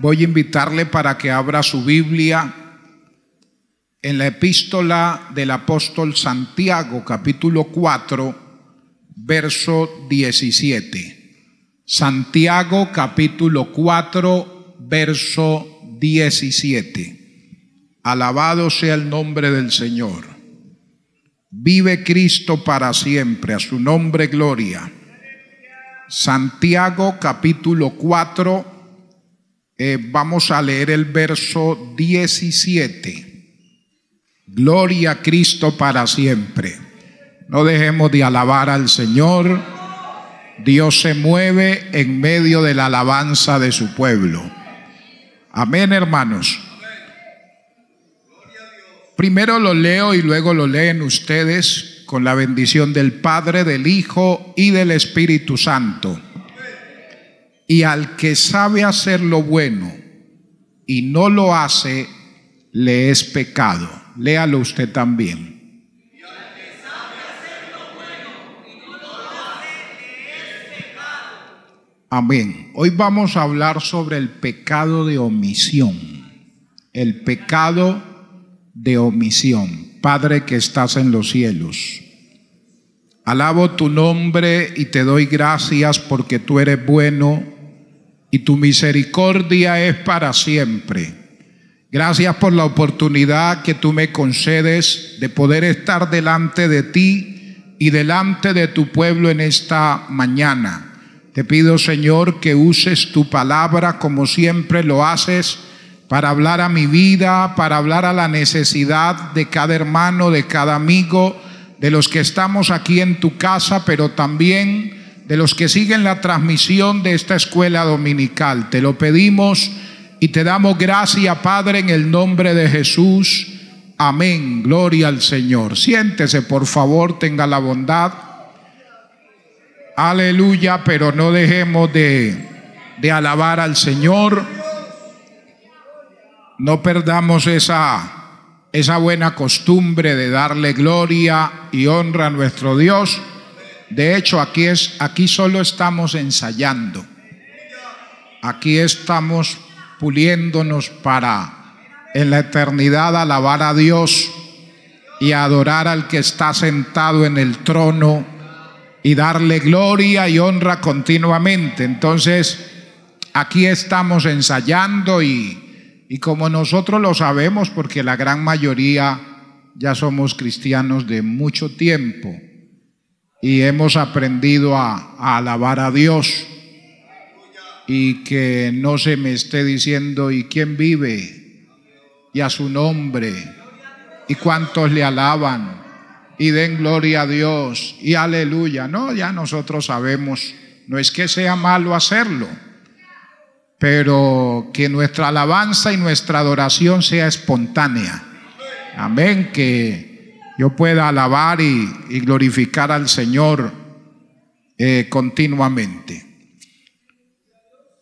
voy a invitarle para que abra su Biblia en la epístola del apóstol Santiago, capítulo 4, verso 17. Santiago, capítulo 4, verso 17. Alabado sea el nombre del Señor. Vive Cristo para siempre, a su nombre gloria. Santiago capítulo 4, eh, vamos a leer el verso 17. Gloria a Cristo para siempre. No dejemos de alabar al Señor. Dios se mueve en medio de la alabanza de su pueblo. Amén, hermanos. Primero lo leo y luego lo leen ustedes con la bendición del Padre, del Hijo y del Espíritu Santo. Y al que sabe hacer lo bueno y no lo hace, le es pecado. Léalo usted también. Amén. Hoy vamos a hablar sobre el pecado de omisión. El pecado de omisión. Padre que estás en los cielos. Alabo tu nombre y te doy gracias porque tú eres bueno y tu misericordia es para siempre. Gracias por la oportunidad que tú me concedes de poder estar delante de ti y delante de tu pueblo en esta mañana. Te pido, Señor, que uses tu palabra como siempre lo haces para hablar a mi vida, para hablar a la necesidad de cada hermano, de cada amigo, de los que estamos aquí en tu casa, pero también de los que siguen la transmisión de esta escuela dominical. Te lo pedimos y te damos gracia, Padre, en el nombre de Jesús. Amén. Gloria al Señor. Siéntese, por favor, tenga la bondad. Aleluya, pero no dejemos de, alabar al Señor. No perdamos esa, esa buena costumbre de darle gloria y honra a nuestro Dios de hecho, aquí, es, aquí solo estamos ensayando. Aquí estamos puliéndonos para en la eternidad alabar a Dios y adorar al que está sentado en el trono y darle gloria y honra continuamente. Entonces, aquí estamos ensayando y, y como nosotros lo sabemos, porque la gran mayoría ya somos cristianos de mucho tiempo, y hemos aprendido a, alabar a Dios y que no se me esté diciendo y quién vive y a su nombre y cuántos le alaban y den gloria a Dios y aleluya. No, ya nosotros sabemos, no es que sea malo hacerlo, pero que nuestra alabanza y nuestra adoración sea espontánea. Amén, que yo pueda alabar y, glorificar al Señor eh, continuamente.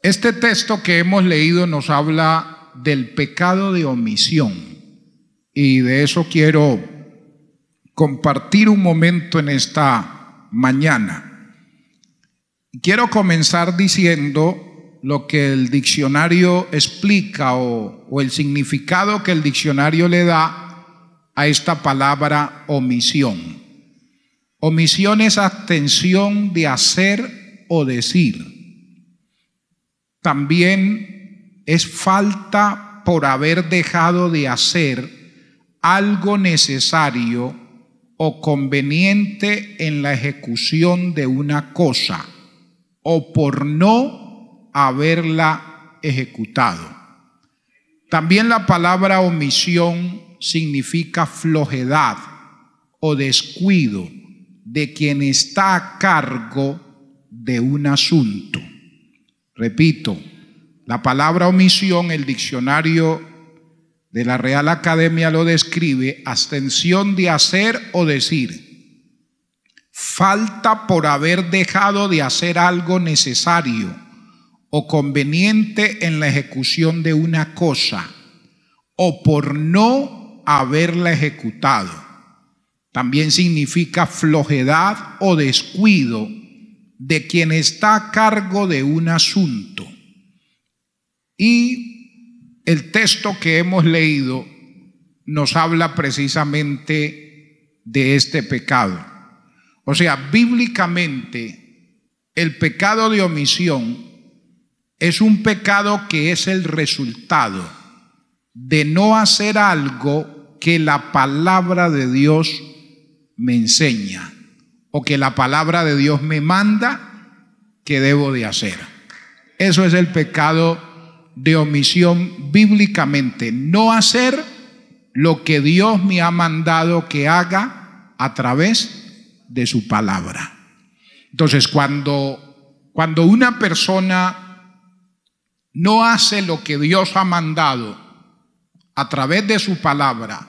Este texto que hemos leído nos habla del pecado de omisión y de eso quiero compartir un momento en esta mañana. Quiero comenzar diciendo lo que el diccionario explica o, o el significado que el diccionario le da a esta palabra omisión. Omisión es abstención de hacer o decir. También es falta por haber dejado de hacer algo necesario o conveniente en la ejecución de una cosa o por no haberla ejecutado. También la palabra omisión significa flojedad o descuido de quien está a cargo de un asunto. Repito, la palabra omisión, el diccionario de la Real Academia lo describe, abstención de hacer o decir, falta por haber dejado de hacer algo necesario o conveniente en la ejecución de una cosa, o por no haberla ejecutado. También significa flojedad o descuido de quien está a cargo de un asunto. Y el texto que hemos leído nos habla precisamente de este pecado. O sea, bíblicamente, el pecado de omisión es un pecado que es el resultado de no hacer algo que la palabra de Dios me enseña o que la palabra de Dios me manda que debo de hacer. Eso es el pecado de omisión bíblicamente, no hacer lo que Dios me ha mandado que haga a través de su palabra. Entonces, cuando, cuando una persona no hace lo que Dios ha mandado, a través de su palabra,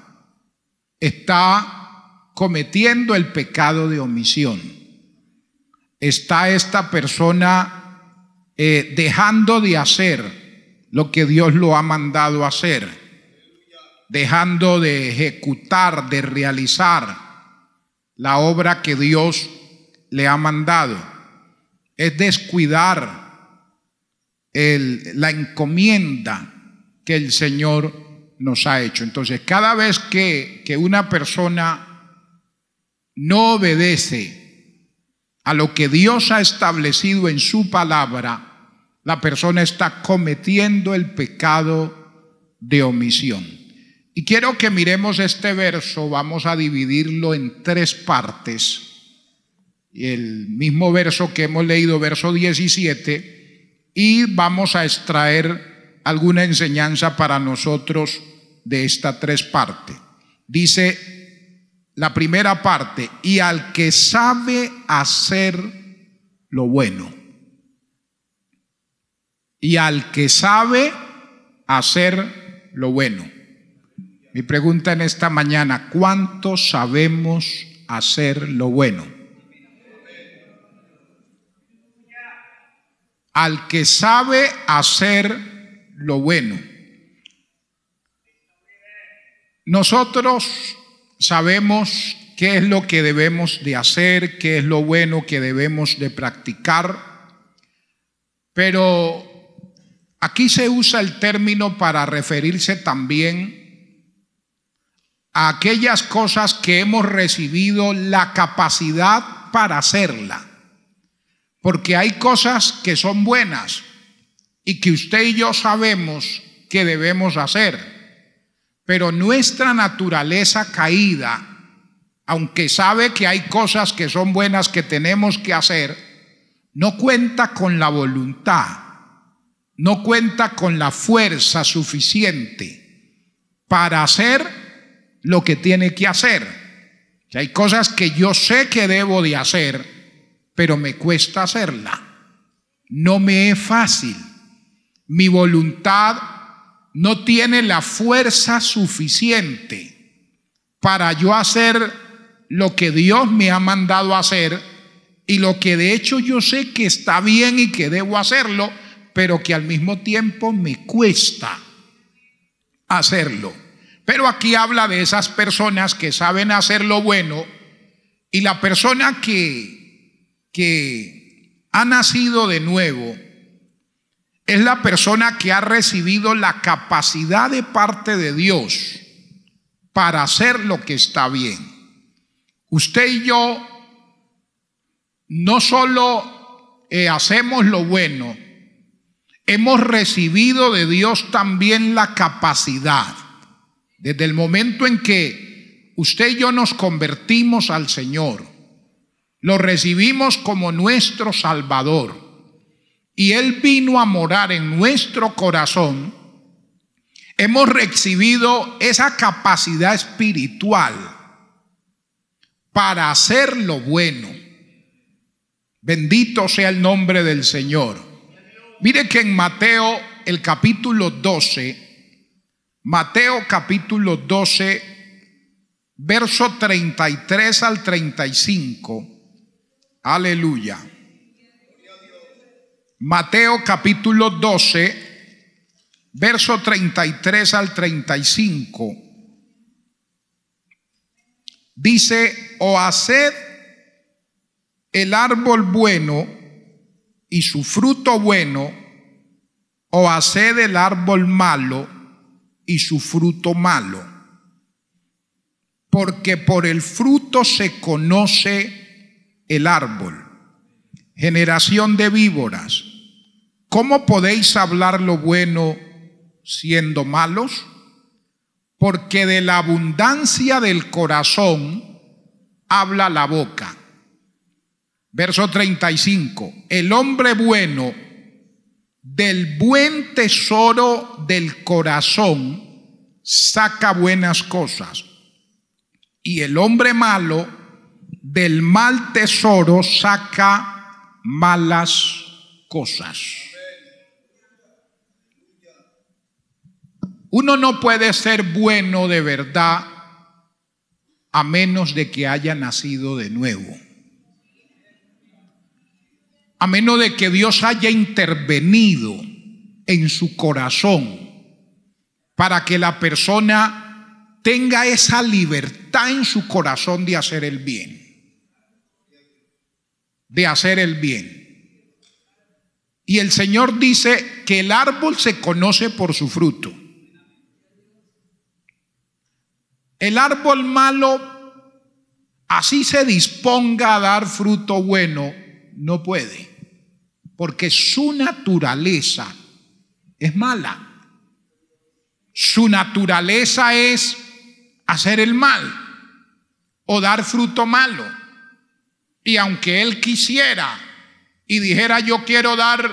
está cometiendo el pecado de omisión. Está esta persona eh, dejando de hacer lo que Dios lo ha mandado hacer, dejando de ejecutar, de realizar la obra que Dios le ha mandado. Es descuidar la encomienda que el Señor nos ha hecho. Entonces, cada vez que, que una persona no obedece a lo que Dios ha establecido en su palabra, la persona está cometiendo el pecado de omisión. Y quiero que miremos este verso, vamos a dividirlo en tres partes. El mismo verso que hemos leído, verso 17, y vamos a extraer alguna enseñanza para nosotros de esta tres partes. Dice la primera parte, y al que sabe hacer lo bueno. Y al que sabe hacer lo bueno. Mi pregunta en esta mañana, ¿cuánto sabemos hacer lo bueno? Al que sabe hacer lo bueno. Nosotros sabemos qué es lo que debemos de hacer, qué es lo bueno que debemos de practicar, pero aquí se usa el término para referirse también a aquellas cosas que hemos recibido la capacidad para hacerla, porque hay cosas que son buenas y que usted y yo sabemos que debemos hacer pero nuestra naturaleza caída, aunque sabe que hay cosas que son buenas que tenemos que hacer, no cuenta con la voluntad, no cuenta con la fuerza suficiente para hacer lo que tiene que hacer. hay cosas que yo sé que debo de hacer, pero me cuesta hacerla. No me es fácil. Mi voluntad no tiene la fuerza suficiente para yo hacer lo que Dios me ha mandado hacer y lo que de hecho yo sé que está bien y que debo hacerlo, pero que al mismo tiempo me cuesta hacerlo. Pero aquí habla de esas personas que saben hacer lo bueno y la persona que, que ha nacido de nuevo, es la persona que ha recibido la capacidad de parte de Dios para hacer lo que está bien. Usted y yo no solo eh, hacemos lo bueno, hemos recibido de Dios también la capacidad. Desde el momento en que usted y yo nos convertimos al Señor, lo recibimos como nuestro Salvador y Él vino a morar en nuestro corazón, hemos recibido esa capacidad espiritual para hacer lo bueno. Bendito sea el nombre del Señor. Mire que en Mateo el capítulo 12, Mateo capítulo 12, verso 33 al 35, aleluya. Mateo capítulo 12, verso 33 al 35. Dice, o haced el árbol bueno y su fruto bueno, o haced el árbol malo y su fruto malo, porque por el fruto se conoce el árbol. Generación de víboras. ¿Cómo podéis hablar lo bueno siendo malos? Porque de la abundancia del corazón habla la boca. Verso 35. El hombre bueno del buen tesoro del corazón saca buenas cosas. Y el hombre malo del mal tesoro saca malas cosas. Uno no puede ser bueno de verdad a menos de que haya nacido de nuevo. A menos de que Dios haya intervenido en su corazón para que la persona tenga esa libertad en su corazón de hacer el bien. De hacer el bien. Y el Señor dice que el árbol se conoce por su fruto. El árbol malo, así se disponga a dar fruto bueno, no puede, porque su naturaleza es mala. Su naturaleza es hacer el mal o dar fruto malo. Y aunque él quisiera y dijera yo quiero dar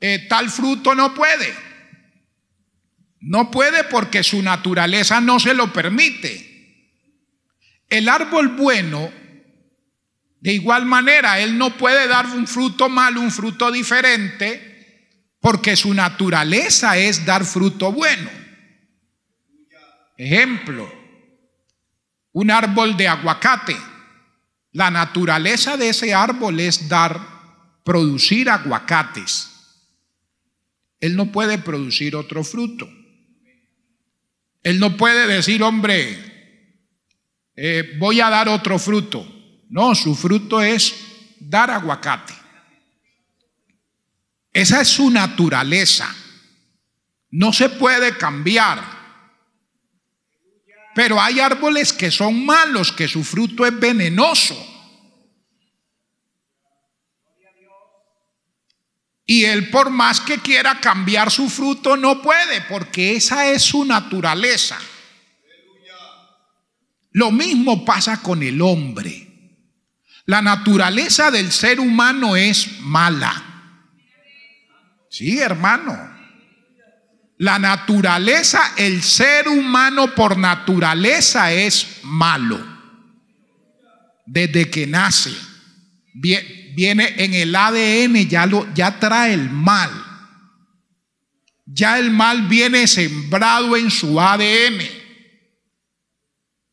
eh, tal fruto, no puede no puede porque su naturaleza no se lo permite. El árbol bueno, de igual manera, él no puede dar un fruto malo, un fruto diferente, porque su naturaleza es dar fruto bueno. Ejemplo, un árbol de aguacate. La naturaleza de ese árbol es dar, producir aguacates. Él no puede producir otro fruto. Él no puede decir, hombre, eh, voy a dar otro fruto. No, su fruto es dar aguacate. Esa es su naturaleza. No se puede cambiar. Pero hay árboles que son malos, que su fruto es venenoso. Y él por más que quiera cambiar su fruto, no puede, porque esa es su naturaleza. Lo mismo pasa con el hombre. La naturaleza del ser humano es mala. Sí, hermano. La naturaleza, el ser humano por naturaleza es malo. Desde que nace. Bien, viene en el ADN, ya, lo, ya trae el mal. Ya el mal viene sembrado en su ADN.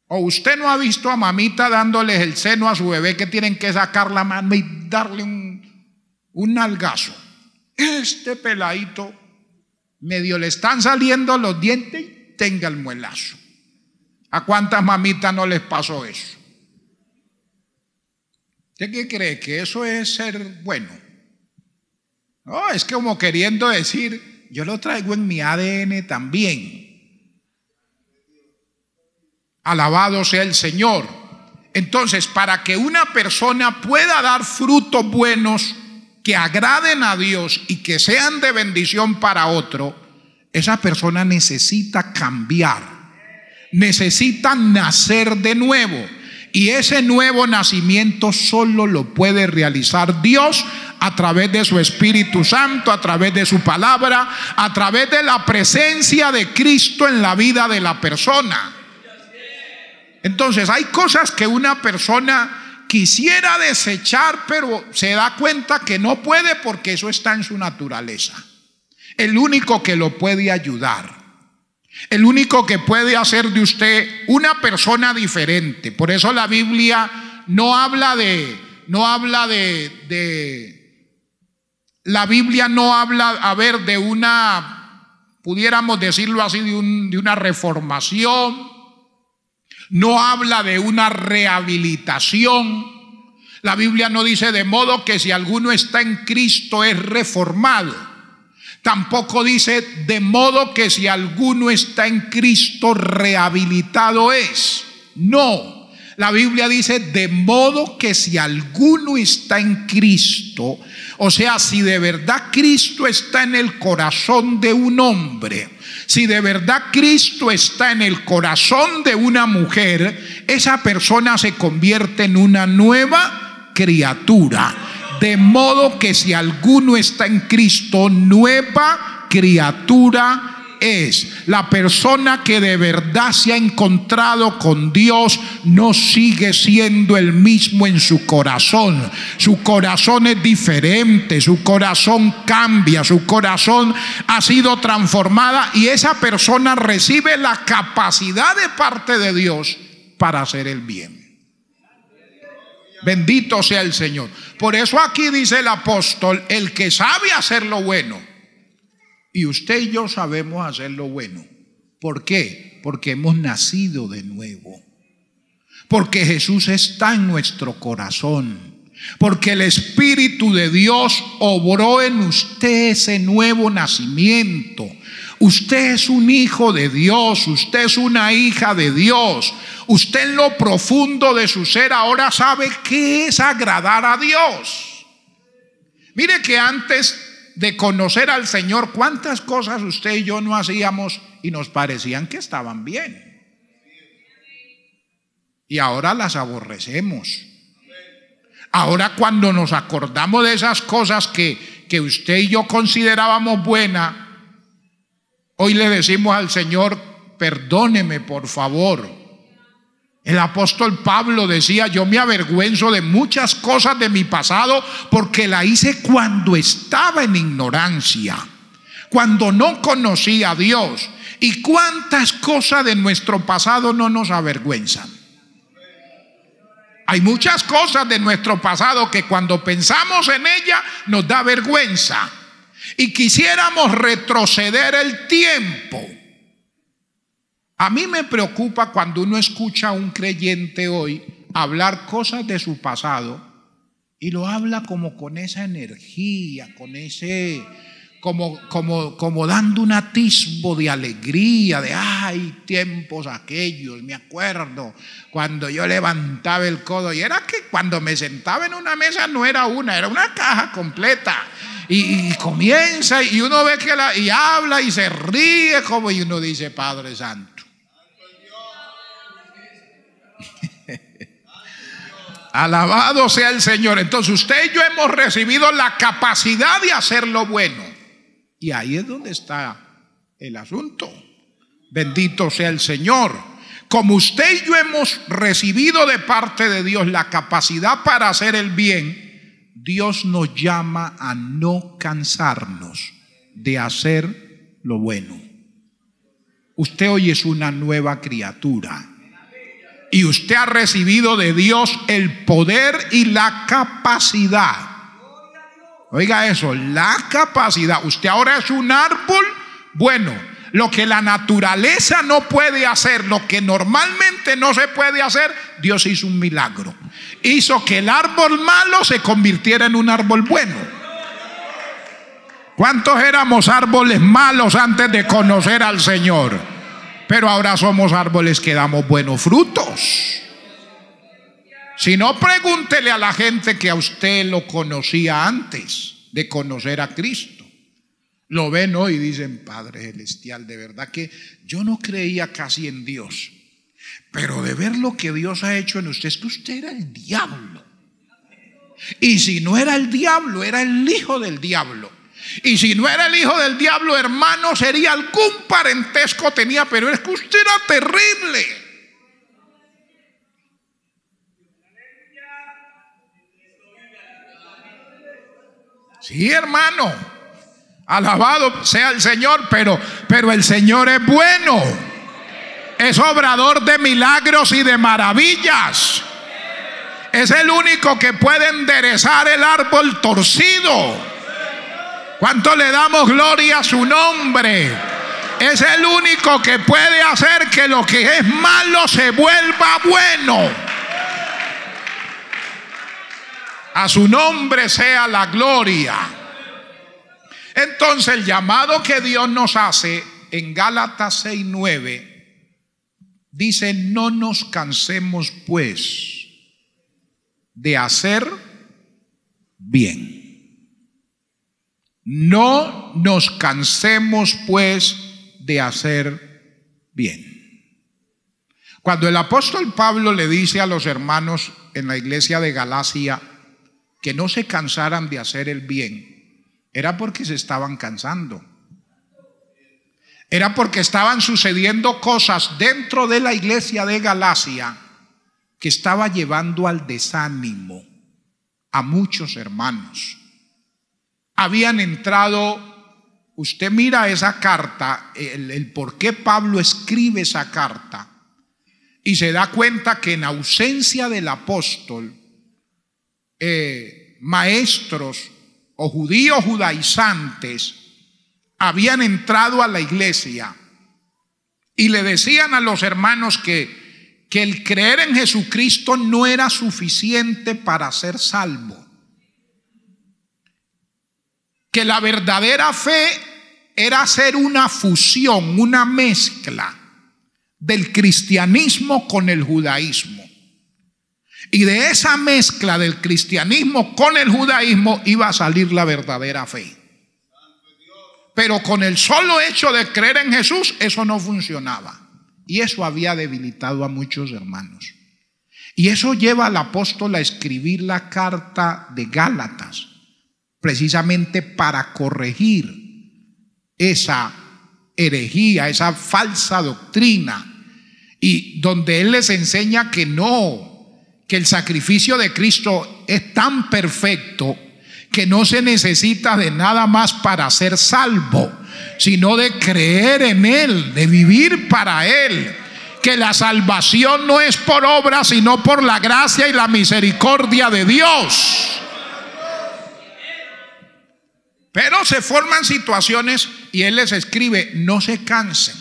O usted no ha visto a mamita dándoles el seno a su bebé que tienen que sacar la mano y darle un, un nalgazo. Este peladito medio le están saliendo los dientes tenga el muelazo. ¿A cuántas mamitas no les pasó eso? ¿Usted cree? ¿Que eso es ser bueno? No, es como queriendo decir, yo lo traigo en mi ADN también. Alabado sea el Señor. Entonces, para que una persona pueda dar frutos buenos que agraden a Dios y que sean de bendición para otro, esa persona necesita cambiar, necesita nacer de nuevo. Y ese nuevo nacimiento solo lo puede realizar Dios a través de su Espíritu Santo, a través de su palabra, a través de la presencia de Cristo en la vida de la persona. Entonces hay cosas que una persona quisiera desechar, pero se da cuenta que no puede porque eso está en su naturaleza. El único que lo puede ayudar el único que puede hacer de usted una persona diferente. Por eso la Biblia no habla de, no habla de, de la Biblia no habla, a ver, de una, pudiéramos decirlo así, de, de una reformación, no habla de una rehabilitación. La Biblia no dice de modo que si alguno está en Cristo es reformado. Tampoco dice, de modo que si alguno está en Cristo, rehabilitado es. No, la Biblia dice, de modo que si alguno está en Cristo, o sea, si de verdad Cristo está en el corazón de un hombre, si de verdad Cristo está en el corazón de una mujer, esa persona se convierte en una nueva criatura de modo que si alguno está en Cristo, nueva criatura es. La persona que de verdad se ha encontrado con Dios no sigue siendo el mismo en su corazón. Su corazón es diferente, su corazón cambia, su corazón ha sido transformada y esa persona recibe la capacidad de parte de Dios para hacer el bien. Bendito sea el Señor. Por eso aquí dice el apóstol, el que sabe hacer lo bueno. Y usted y yo sabemos hacer lo bueno. ¿Por qué? Porque hemos nacido de nuevo. Porque Jesús está en nuestro corazón. Porque el Espíritu de Dios obró en usted ese nuevo nacimiento Usted es un hijo de Dios, usted es una hija de Dios. Usted en lo profundo de su ser ahora sabe qué es agradar a Dios. Mire que antes de conocer al Señor, cuántas cosas usted y yo no hacíamos y nos parecían que estaban bien. Y ahora las aborrecemos. Ahora cuando nos acordamos de esas cosas que, que usted y yo considerábamos buenas, Hoy le decimos al Señor, perdóneme por favor. El apóstol Pablo decía, yo me avergüenzo de muchas cosas de mi pasado porque la hice cuando estaba en ignorancia, cuando no conocía a Dios. ¿Y cuántas cosas de nuestro pasado no nos avergüenzan? Hay muchas cosas de nuestro pasado que cuando pensamos en ella nos da vergüenza y quisiéramos retroceder el tiempo. A mí me preocupa cuando uno escucha a un creyente hoy hablar cosas de su pasado y lo habla como con esa energía, con ese, como, como, como dando un atisbo de alegría, de, ay, tiempos aquellos, me acuerdo, cuando yo levantaba el codo, y era que cuando me sentaba en una mesa no era una, era una caja completa, y, comienza y uno ve que la, y habla y se ríe como y uno dice, Padre Santo. Alabado sea el Señor. Entonces usted y yo hemos recibido la capacidad de hacer lo bueno. Y ahí es donde está el asunto. Bendito sea el Señor como usted y yo hemos recibido de parte de Dios la capacidad para hacer el bien, Dios nos llama a no cansarnos de hacer lo bueno. Usted hoy es una nueva criatura y usted ha recibido de Dios el poder y la capacidad. Oiga eso, la capacidad. Usted ahora es un árbol bueno lo que la naturaleza no puede hacer, lo que normalmente no se puede hacer, Dios hizo un milagro. Hizo que el árbol malo se convirtiera en un árbol bueno. ¿Cuántos éramos árboles malos antes de conocer al Señor? Pero ahora somos árboles que damos buenos frutos. Si no, pregúntele a la gente que a usted lo conocía antes de conocer a Cristo. Lo ven hoy y dicen, Padre Celestial, de verdad que yo no creía casi en Dios, pero de ver lo que Dios ha hecho en usted es que usted era el diablo. Y si no era el diablo, era el hijo del diablo. Y si no era el hijo del diablo, hermano, sería algún parentesco tenía, pero es que usted era terrible. Sí, hermano. Alabado sea el Señor, pero, pero el Señor es bueno. Es obrador de milagros y de maravillas. Es el único que puede enderezar el árbol torcido. ¿Cuánto le damos gloria a su nombre? Es el único que puede hacer que lo que es malo se vuelva bueno. A su nombre sea la gloria. Entonces el llamado que Dios nos hace en Gálatas 6:9 dice, no nos cansemos pues de hacer bien. No nos cansemos pues de hacer bien. Cuando el apóstol Pablo le dice a los hermanos en la iglesia de Galacia que no se cansaran de hacer el bien, era porque se estaban cansando. Era porque estaban sucediendo cosas dentro de la iglesia de Galacia que estaba llevando al desánimo a muchos hermanos. Habían entrado, usted mira esa carta, el, por qué Pablo escribe esa carta, y se da cuenta que en ausencia del apóstol, eh, maestros o judíos judaizantes habían entrado a la iglesia y le decían a los hermanos que, que el creer en Jesucristo no era suficiente para ser salvo. Que la verdadera fe era ser una fusión, una mezcla del cristianismo con el judaísmo. Y de esa mezcla del cristianismo con el judaísmo iba a salir la verdadera fe. Pero con el solo hecho de creer en Jesús, eso no funcionaba. Y eso había debilitado a muchos hermanos. Y eso lleva al apóstol a escribir la carta de Gálatas, precisamente para corregir esa herejía, esa falsa doctrina, y donde él les enseña que no, que el sacrificio de Cristo es tan perfecto que no se necesita de nada más para ser salvo, sino de creer en Él, de vivir para Él. Que la salvación no es por obra, sino por la gracia y la misericordia de Dios. Pero se forman situaciones y Él les escribe, no se cansen,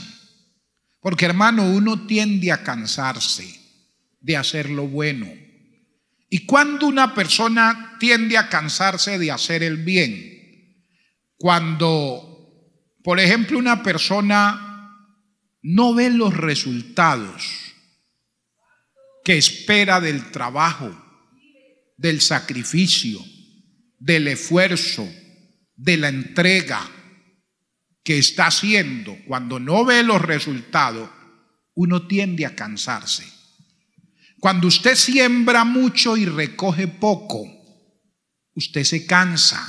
porque hermano, uno tiende a cansarse de hacer lo bueno. Y cuando una persona tiende a cansarse de hacer el bien, cuando, por ejemplo, una persona no ve los resultados que espera del trabajo, del sacrificio, del esfuerzo, de la entrega que está haciendo, cuando no ve los resultados, uno tiende a cansarse. Cuando usted siembra mucho y recoge poco, usted se cansa.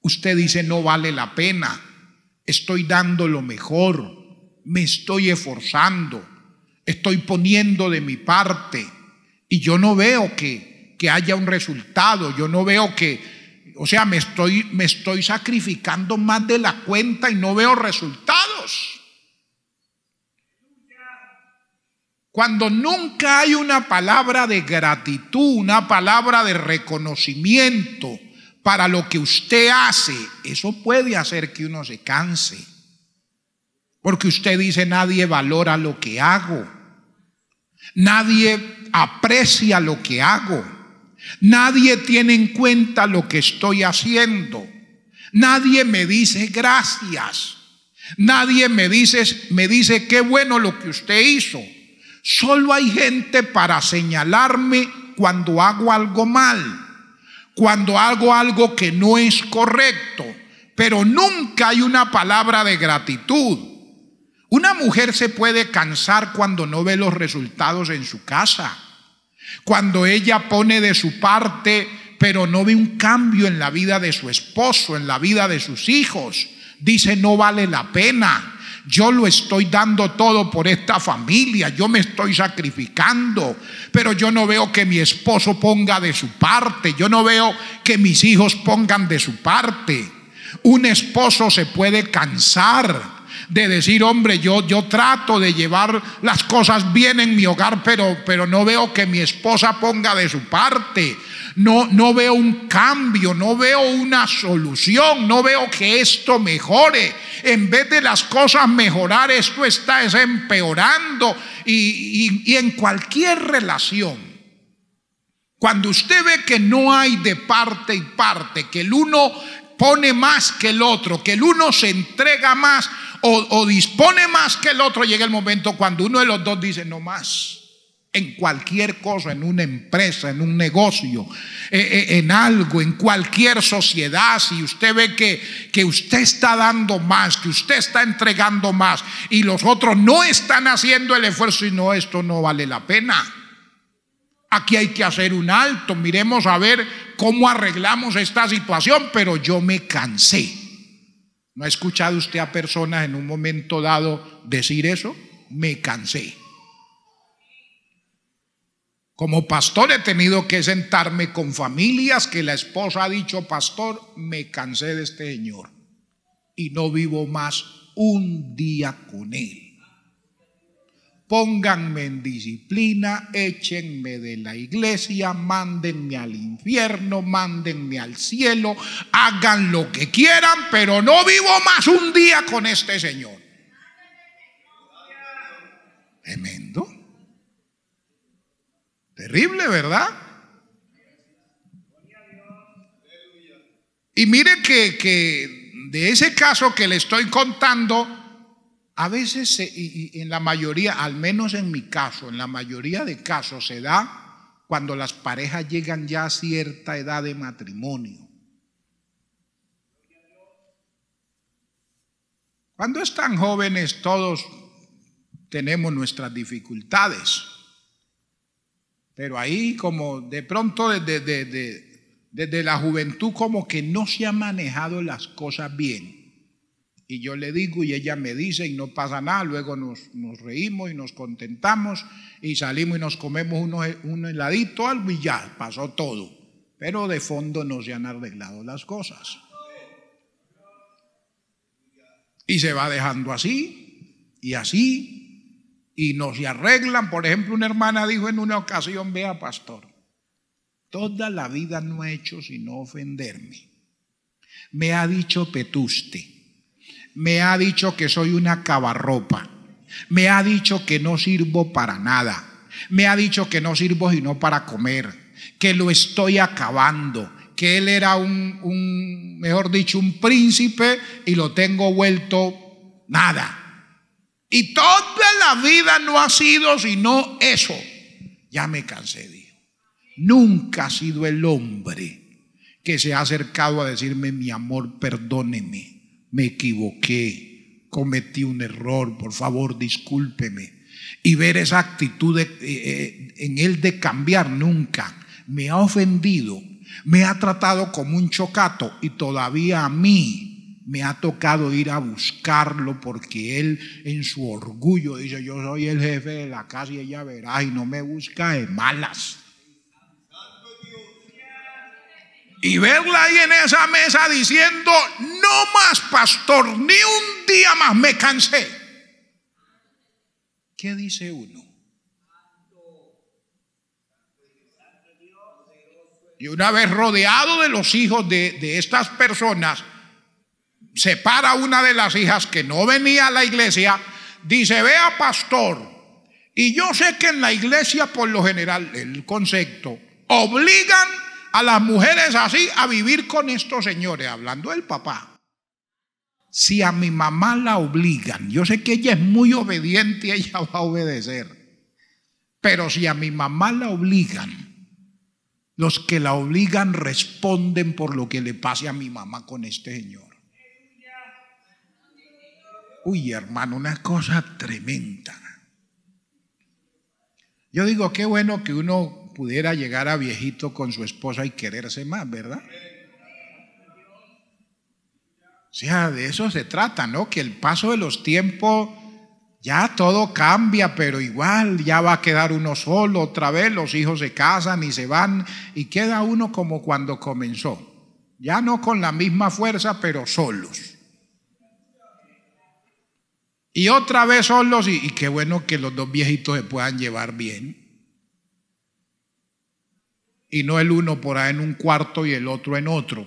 Usted dice, no vale la pena, estoy dando lo mejor, me estoy esforzando, estoy poniendo de mi parte y yo no veo que, que haya un resultado, yo no veo que, o sea, me estoy, me estoy sacrificando más de la cuenta y no veo resultados. Cuando nunca hay una palabra de gratitud, una palabra de reconocimiento para lo que usted hace, eso puede hacer que uno se canse. Porque usted dice, nadie valora lo que hago. Nadie aprecia lo que hago. Nadie tiene en cuenta lo que estoy haciendo. Nadie me dice gracias. Nadie me dice, me dice qué bueno lo que usted hizo. Solo hay gente para señalarme cuando hago algo mal, cuando hago algo que no es correcto, pero nunca hay una palabra de gratitud. Una mujer se puede cansar cuando no ve los resultados en su casa, cuando ella pone de su parte, pero no ve un cambio en la vida de su esposo, en la vida de sus hijos dice, no vale la pena. Yo lo estoy dando todo por esta familia, yo me estoy sacrificando, pero yo no veo que mi esposo ponga de su parte, yo no veo que mis hijos pongan de su parte. Un esposo se puede cansar de decir, hombre, yo, yo trato de llevar las cosas bien en mi hogar, pero, pero no veo que mi esposa ponga de su parte no, veo un cambio, no veo una solución, no veo que esto mejore. En vez de las cosas mejorar, esto está empeorando. Y, en cualquier relación, cuando usted ve que no hay de parte y parte, que el uno pone más que el otro, que el uno se entrega más o, o dispone más que el otro, llega el momento cuando uno de los dos dice no más en cualquier cosa, en una empresa, en un negocio, eh, eh, en algo, en cualquier sociedad, si usted ve que, que usted está dando más, que usted está entregando más y los otros no están haciendo el esfuerzo y no, esto no vale la pena. Aquí hay que hacer un alto, miremos a ver cómo arreglamos esta situación, pero yo me cansé. ¿No ha escuchado usted a personas en un momento dado decir eso? Me cansé. Como pastor he tenido que sentarme con familias que la esposa ha dicho, pastor, me cansé de este señor y no vivo más un día con él. Pónganme en disciplina, échenme de la iglesia, mándenme al infierno, mándenme al cielo, hagan lo que quieran, pero no vivo más un día con este señor. Amén. Terrible, ¿verdad? Y mire que, de ese caso que le estoy contando, a veces, y en la mayoría, al menos en mi caso, en la mayoría de casos se da cuando las parejas llegan ya a cierta edad de matrimonio. Cuando están jóvenes todos tenemos nuestras dificultades. Pero ahí como de pronto desde, la juventud como que no se han manejado las cosas bien. Y yo le digo y ella me dice y no pasa nada, luego nos, reímos y nos contentamos y salimos y nos comemos un heladito, algo y ya, pasó todo. Pero de fondo no se han arreglado las cosas. Y se va dejando así y así y nos arreglan. Por ejemplo, una hermana dijo en una ocasión, vea pastor, toda la vida no he hecho sino ofenderme. Me ha dicho petuste, me ha dicho que soy una cabarropa, me ha dicho que no sirvo para nada, me ha dicho que no sirvo sino para comer, que lo estoy acabando, que él era un, un, mejor dicho, un príncipe y lo tengo vuelto nada. Y toda la vida no ha sido sino eso. Ya me cansé, dijo. Nunca ha sido el hombre que se ha acercado a decirme, mi amor, perdóneme, me equivoqué, cometí un error, por favor, discúlpeme. Y ver esa actitud eh, eh, en él de cambiar nunca. Me ha ofendido, me ha tratado como un chocato y todavía a mí me ha tocado ir a buscarlo porque él en su orgullo dice, yo soy el jefe de la casa y ella verá y no me busca de malas. Y verla ahí en esa mesa diciendo, no más pastor, ni un día más me cansé. ¿Qué dice uno? Y una vez rodeado de los hijos de, de estas personas, separa una de las hijas que no venía a la iglesia, dice, vea pastor, y yo sé que en la iglesia por lo general el concepto, obligan a las mujeres así a vivir con estos señores, hablando del papá. Si a mi mamá la obligan, yo sé que ella es muy obediente y ella va a obedecer, pero si a mi mamá la obligan, los que la obligan responden por lo que le pase a mi mamá con este señor. Uy, hermano, una cosa tremenda. Yo digo, qué bueno que uno pudiera llegar a viejito con su esposa y quererse más, ¿verdad? O sea, de eso se trata, ¿no? Que el paso de los tiempos ya todo cambia, pero igual ya va a quedar uno solo otra vez, los hijos se casan y se van y queda uno como cuando comenzó. Ya no con la misma fuerza, pero solos. Y otra vez son los y qué bueno que los dos viejitos se puedan llevar bien. Y no el uno por ahí en un cuarto y el otro en otro.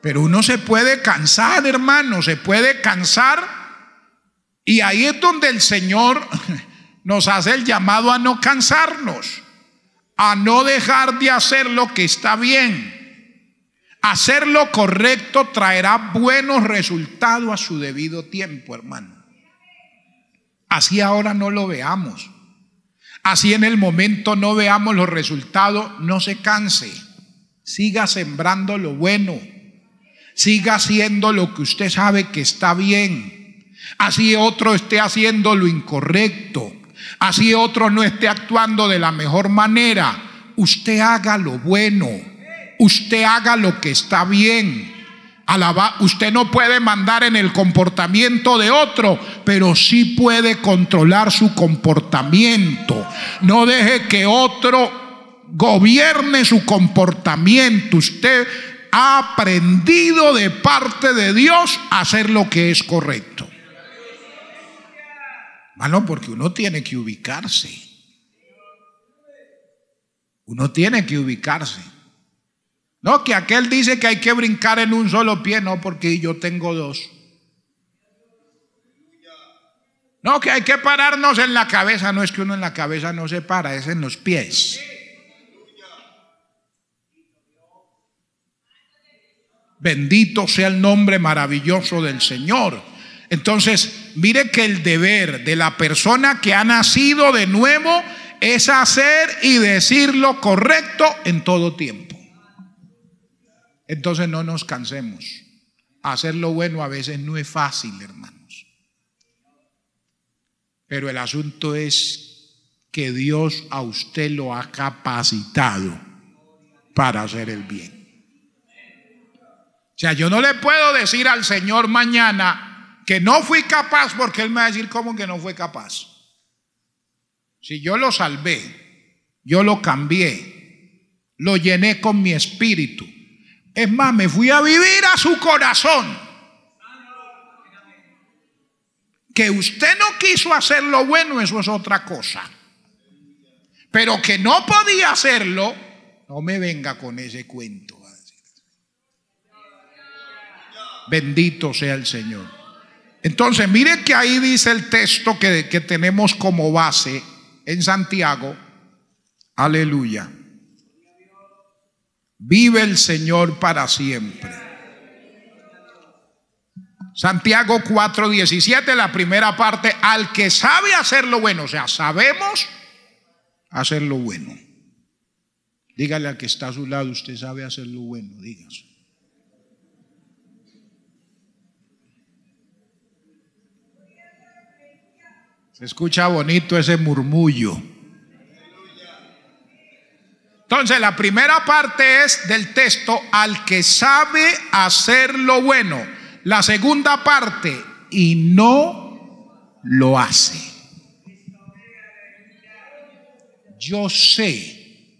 Pero uno se puede cansar, hermano, se puede cansar. Y ahí es donde el Señor nos hace el llamado a no cansarnos, a no dejar de hacer lo que está bien. Hacer lo correcto traerá buenos resultados a su debido tiempo, hermano. Así ahora no lo veamos. Así en el momento no veamos los resultados, no se canse. Siga sembrando lo bueno. Siga haciendo lo que usted sabe que está bien. Así otro esté haciendo lo incorrecto. Así otro no esté actuando de la mejor manera. Usted haga lo bueno usted haga lo que está bien. usted no puede mandar en el comportamiento de otro, pero sí puede controlar su comportamiento. No deje que otro gobierne su comportamiento. Usted ha aprendido de parte de Dios a hacer lo que es correcto. Malo, porque uno tiene que ubicarse. Uno tiene que ubicarse. No, que aquel dice que hay que brincar en un solo pie, no, porque yo tengo dos. No, que hay que pararnos en la cabeza, no es que uno en la cabeza no se para, es en los pies. Bendito sea el nombre maravilloso del Señor. Entonces, mire que el deber de la persona que ha nacido de nuevo es hacer y decir lo correcto en todo tiempo. Entonces no nos cansemos. Hacer lo bueno a veces no es fácil, hermanos. Pero el asunto es que Dios a usted lo ha capacitado para hacer el bien. O sea, yo no le puedo decir al Señor mañana que no fui capaz porque Él me va a decir cómo que no fue capaz. Si yo lo salvé, yo lo cambié, lo llené con mi espíritu es más, me fui a vivir a su corazón. Que usted no quiso hacer lo bueno, eso es otra cosa. Pero que no podía hacerlo, no me venga con ese cuento. Bendito sea el Señor. Entonces, mire que ahí dice el texto que, que tenemos como base en Santiago. Aleluya. Vive el Señor para siempre. Santiago 4:17, la primera parte, al que sabe hacer lo bueno, o sea, sabemos hacer lo bueno. Dígale al que está a su lado, usted sabe hacer lo bueno, dígase. Se escucha bonito ese murmullo. Entonces, la primera parte es del texto al que sabe hacer lo bueno. La segunda parte, y no lo hace. Yo sé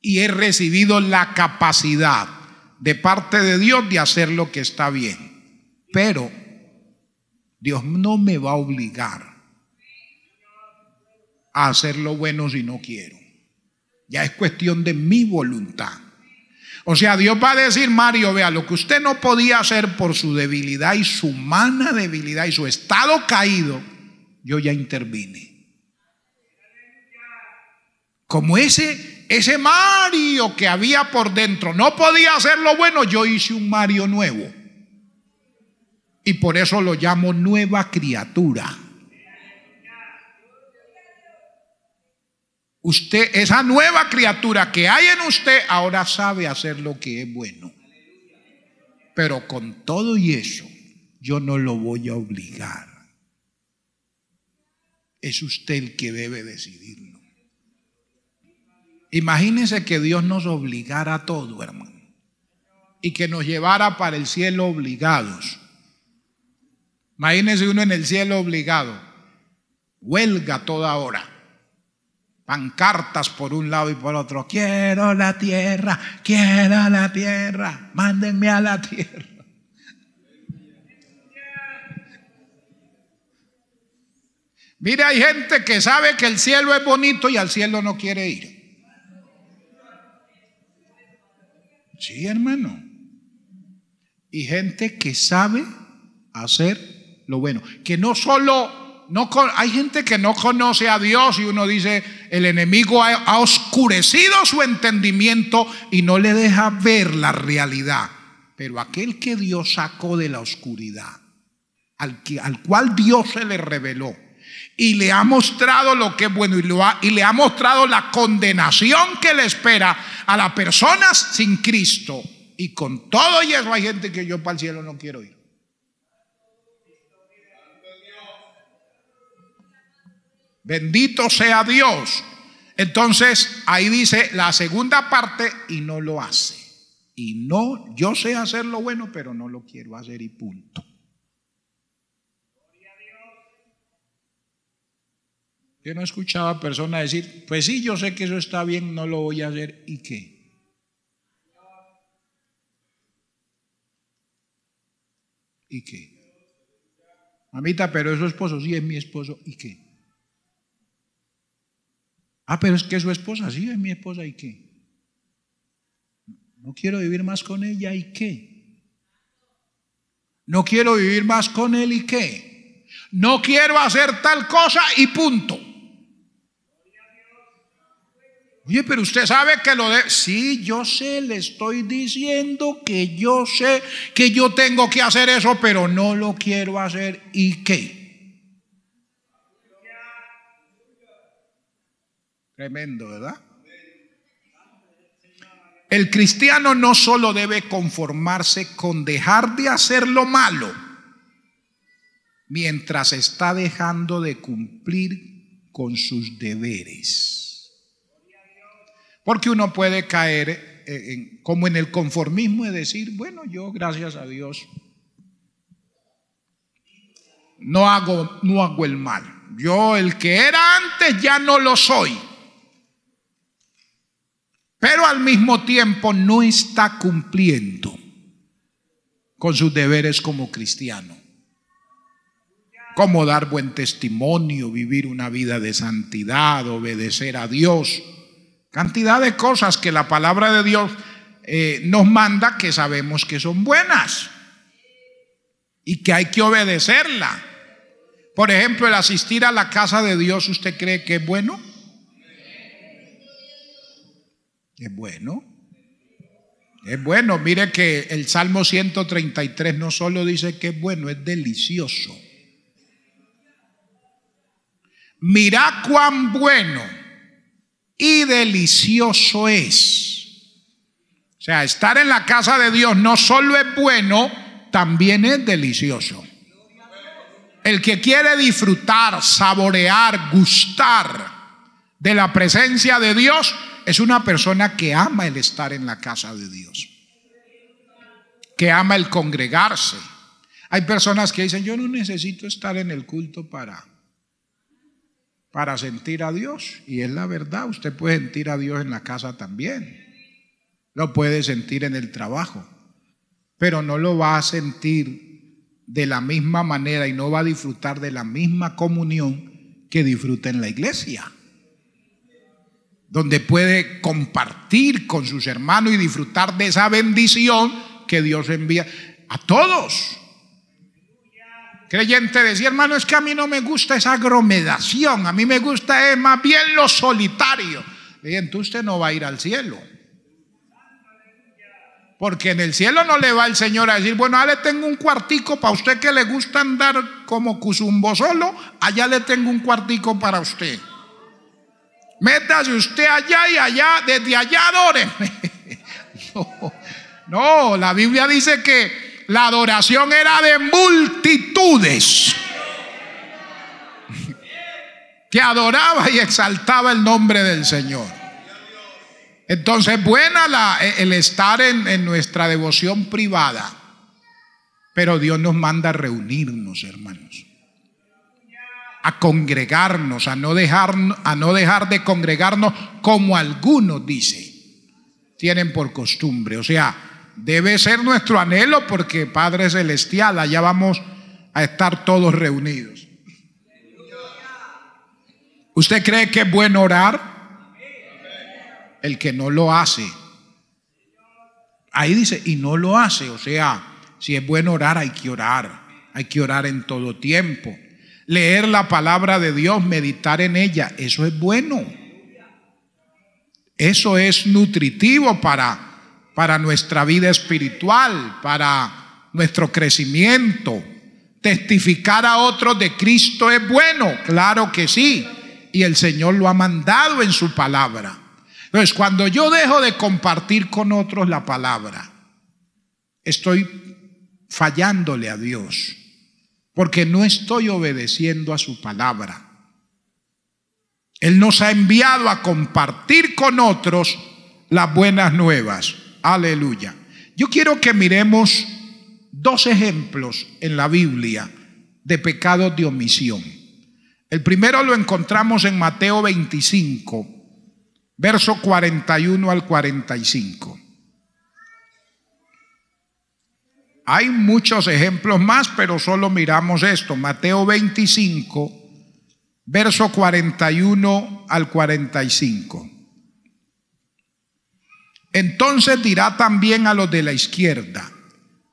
y he recibido la capacidad de parte de Dios de hacer lo que está bien, pero Dios no me va a obligar a hacer lo bueno si no quiero. Ya es cuestión de mi voluntad. O sea, Dios va a decir, Mario, vea, lo que usted no podía hacer por su debilidad y su humana debilidad y su estado caído, yo ya intervine. Como ese, ese Mario que había por dentro no podía hacer lo bueno, yo hice un Mario nuevo. Y por eso lo llamo nueva criatura. Usted, esa nueva criatura que hay en usted, ahora sabe hacer lo que es bueno. Pero con todo y eso, yo no lo voy a obligar. Es usted el que debe decidirlo. Imagínense que Dios nos obligara a todo, hermano. Y que nos llevara para el cielo obligados. Imagínense uno en el cielo obligado. Huelga toda hora pancartas por un lado y por otro. Quiero la tierra, quiero la tierra, mándenme a la tierra. Mire, hay gente que sabe que el cielo es bonito y al cielo no quiere ir. Sí, hermano. Y gente que sabe hacer lo bueno. Que no solo hay gente que no conoce a Dios y uno dice, el enemigo ha, oscurecido su entendimiento y no le deja ver la realidad. Pero aquel que Dios sacó de la oscuridad, al, al cual Dios se le reveló y le ha mostrado lo que es bueno y, y le ha mostrado la condenación que le espera a las personas sin Cristo. Y con todo y eso hay gente que yo para el cielo no quiero ir. Bendito sea Dios. Entonces ahí dice la segunda parte y no lo hace. Y no, yo sé hacer lo bueno, pero no lo quiero hacer y punto. Yo no escuchaba a personas decir, pues sí, yo sé que eso está bien, no lo voy a hacer y qué. ¿Y qué? Amita, pero es su esposo, sí es mi esposo, ¿y qué? Ah, pero es que su esposa, sí, es mi esposa, ¿y qué? No quiero vivir más con ella, ¿y qué? No quiero vivir más con él, ¿y qué? No quiero hacer tal cosa y punto. Oye, pero usted sabe que lo de... Sí, yo sé, le estoy diciendo que yo sé que yo tengo que hacer eso, pero no lo quiero hacer, ¿y qué? Tremendo, ¿verdad? El cristiano no solo debe conformarse con dejar de hacer lo malo, mientras está dejando de cumplir con sus deberes. Porque uno puede caer como en el conformismo de decir, bueno, yo gracias a Dios no hago, no hago el mal. Yo el que era antes ya no lo soy pero al mismo tiempo no está cumpliendo con sus deberes como cristiano, como dar buen testimonio, vivir una vida de santidad, obedecer a Dios, cantidad de cosas que la palabra de Dios eh, nos manda que sabemos que son buenas y que hay que obedecerla. Por ejemplo, el asistir a la casa de Dios, ¿usted cree que es bueno? Es bueno. Es bueno. Mire que el Salmo 133 no solo dice que es bueno, es delicioso. Mira cuán bueno y delicioso es. O sea, estar en la casa de Dios no solo es bueno, también es delicioso. El que quiere disfrutar, saborear, gustar de la presencia de Dios, es una persona que ama el estar en la casa de Dios, que ama el congregarse. Hay personas que dicen, yo no necesito estar en el culto para, para sentir a Dios. Y es la verdad, usted puede sentir a Dios en la casa también. Lo puede sentir en el trabajo, pero no lo va a sentir de la misma manera y no va a disfrutar de la misma comunión que disfruta en la iglesia donde puede compartir con sus hermanos y disfrutar de esa bendición que Dios envía a todos. Creyente decía, hermano, es que a mí no me gusta esa agromedación, a mí me gusta es más bien lo solitario. bien entonces usted no va a ir al cielo. Porque en el cielo no le va el Señor a decir, bueno, ahora le tengo un cuartico para usted que le gusta andar como cusumbo solo, allá le tengo un cuartico para usted. Métase usted allá y allá, desde allá adore. No, la Biblia dice que la adoración era de multitudes que adoraba y exaltaba el nombre del Señor. Entonces, buena e, el estar en, en nuestra devoción privada, pero Dios nos manda a reunirnos, hermanos a congregarnos, a no, dejar, a no dejar de congregarnos como algunos, dice, tienen por costumbre. O sea, debe ser nuestro anhelo porque Padre Celestial, allá vamos a estar todos reunidos. ¿Usted cree que es bueno orar? El que no lo hace. Ahí dice, y no lo hace. O sea, si es bueno orar, hay que orar. Hay que orar en todo tiempo leer la palabra de Dios, meditar en ella, eso es bueno. Eso es nutritivo para, para nuestra vida espiritual, para nuestro crecimiento. Testificar a otros de Cristo es bueno, claro que sí. Y el Señor lo ha mandado en su palabra. Entonces, cuando yo dejo de compartir con otros la palabra, estoy fallándole a Dios porque no estoy obedeciendo a su palabra. Él nos ha enviado a compartir con otros las buenas nuevas. Aleluya. Yo quiero que miremos dos ejemplos en la Biblia de pecados de omisión. El primero lo encontramos en Mateo 25, verso 41 al 45. Hay muchos ejemplos más, pero solo miramos esto. Mateo 25, verso 41 al 45. Entonces dirá también a los de la izquierda,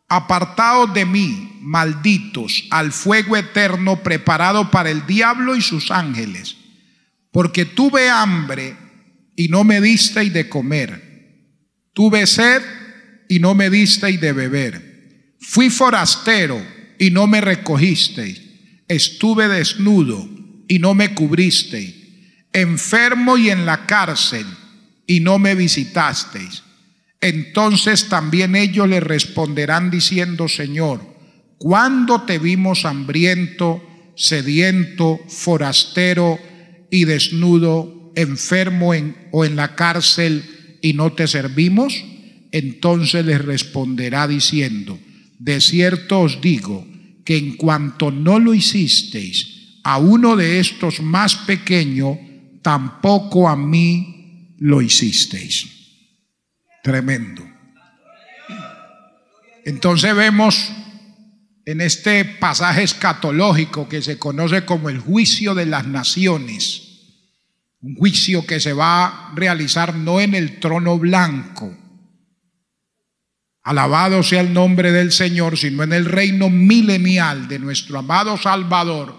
apartaos de mí, malditos, al fuego eterno preparado para el diablo y sus ángeles, porque tuve hambre y no me disteis de comer, tuve sed y no me disteis de beber Fui forastero y no me recogisteis. Estuve desnudo y no me cubristeis. Enfermo y en la cárcel y no me visitasteis. Entonces también ellos le responderán diciendo, Señor, ¿cuándo te vimos hambriento, sediento, forastero y desnudo, enfermo o en la cárcel y no te servimos? Entonces les responderá diciendo, de cierto os digo que en cuanto no lo hicisteis a uno de estos más pequeños tampoco a mí lo hicisteis. Tremendo. Entonces vemos en este pasaje escatológico que se conoce como el juicio de las naciones, un juicio que se va a realizar no en el trono blanco, Alabado sea el nombre del Señor, sino en el reino milenial de nuestro amado Salvador.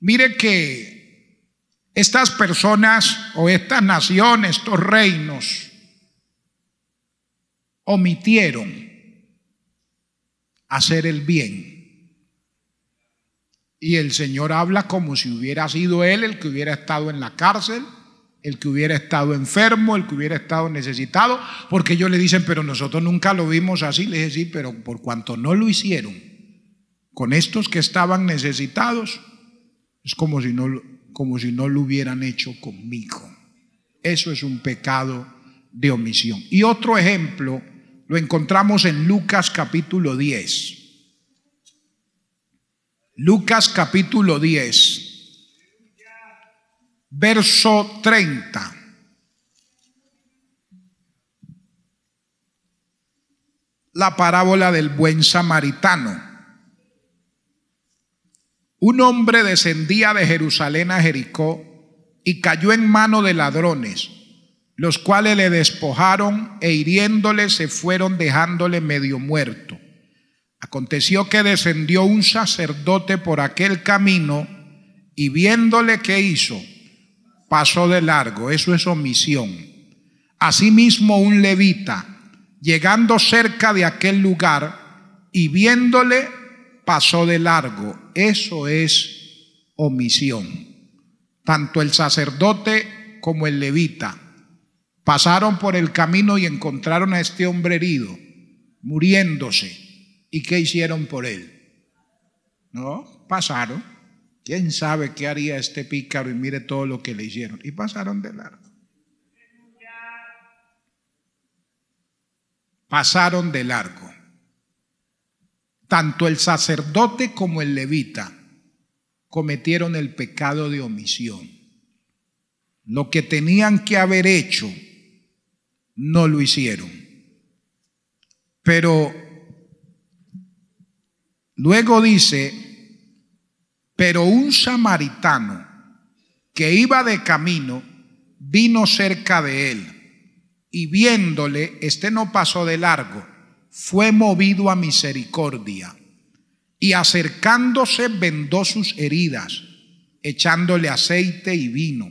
Mire que estas personas o estas naciones, estos reinos, omitieron hacer el bien. Y el Señor habla como si hubiera sido Él el que hubiera estado en la cárcel el que hubiera estado enfermo, el que hubiera estado necesitado, porque ellos le dicen, pero nosotros nunca lo vimos así, le dije, sí, pero por cuanto no lo hicieron con estos que estaban necesitados, es como si no, como si no lo hubieran hecho conmigo. Eso es un pecado de omisión. Y otro ejemplo lo encontramos en Lucas capítulo 10. Lucas capítulo 10 verso 30. La parábola del buen samaritano. Un hombre descendía de Jerusalén a Jericó y cayó en mano de ladrones, los cuales le despojaron e hiriéndole se fueron dejándole medio muerto. Aconteció que descendió un sacerdote por aquel camino y viéndole qué hizo, pasó de largo, eso es omisión. Asimismo un levita, llegando cerca de aquel lugar y viéndole, pasó de largo. Eso es omisión. Tanto el sacerdote como el levita pasaron por el camino y encontraron a este hombre herido, muriéndose. ¿Y qué hicieron por él? No, pasaron. ¿Quién sabe qué haría este pícaro y mire todo lo que le hicieron? Y pasaron de largo. Pasaron de largo. Tanto el sacerdote como el levita cometieron el pecado de omisión. Lo que tenían que haber hecho, no lo hicieron. Pero luego dice pero un samaritano que iba de camino vino cerca de él y viéndole, este no pasó de largo, fue movido a misericordia y acercándose vendó sus heridas, echándole aceite y vino